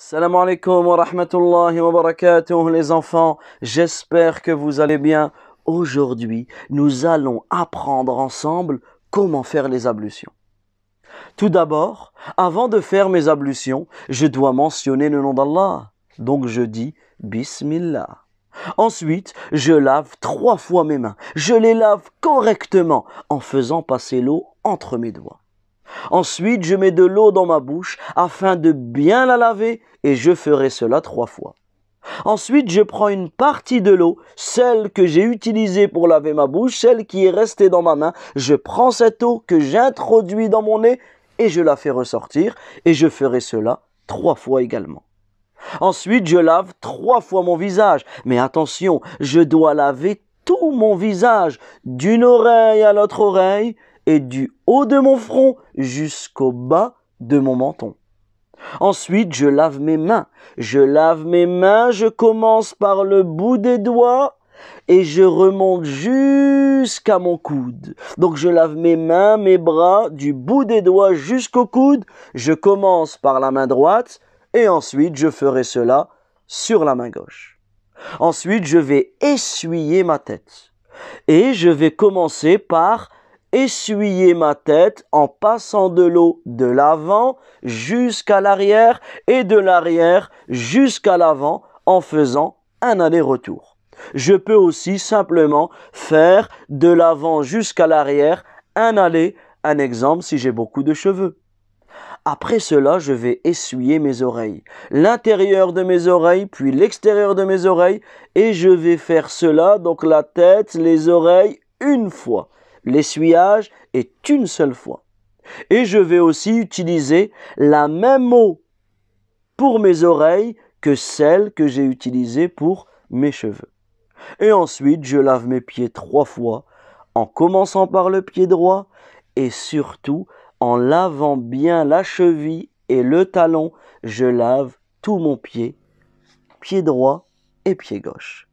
Salam alaikum wa rahmatullahi wa barakatuh les enfants, j'espère que vous allez bien. Aujourd'hui, nous allons apprendre ensemble comment faire les ablutions. Tout d'abord, avant de faire mes ablutions, je dois mentionner le nom d'Allah. Donc je dis Bismillah. Ensuite, je lave trois fois mes mains. Je les lave correctement en faisant passer l'eau entre mes doigts. Ensuite, je mets de l'eau dans ma bouche afin de bien la laver et je ferai cela trois fois. Ensuite, je prends une partie de l'eau, celle que j'ai utilisée pour laver ma bouche, celle qui est restée dans ma main. Je prends cette eau que j'introduis dans mon nez et je la fais ressortir et je ferai cela trois fois également. Ensuite, je lave trois fois mon visage. Mais attention, je dois laver tout mon visage, d'une oreille à l'autre oreille, du haut de mon front jusqu'au bas de mon menton. Ensuite, je lave mes mains. Je lave mes mains, je commence par le bout des doigts et je remonte jusqu'à mon coude. Donc je lave mes mains, mes bras, du bout des doigts jusqu'au coude. Je commence par la main droite et ensuite je ferai cela sur la main gauche. Ensuite, je vais essuyer ma tête et je vais commencer par essuyer ma tête en passant de l'eau de l'avant jusqu'à l'arrière et de l'arrière jusqu'à l'avant en faisant un aller-retour. Je peux aussi simplement faire de l'avant jusqu'à l'arrière un aller, un exemple si j'ai beaucoup de cheveux. Après cela, je vais essuyer mes oreilles, l'intérieur de mes oreilles, puis l'extérieur de mes oreilles, et je vais faire cela, donc la tête, les oreilles, une fois. L'essuyage est une seule fois. Et je vais aussi utiliser la même eau pour mes oreilles que celle que j'ai utilisée pour mes cheveux. Et ensuite, je lave mes pieds trois fois, en commençant par le pied droit, et surtout en lavant bien la cheville et le talon, je lave tout mon pied, pied droit et pied gauche.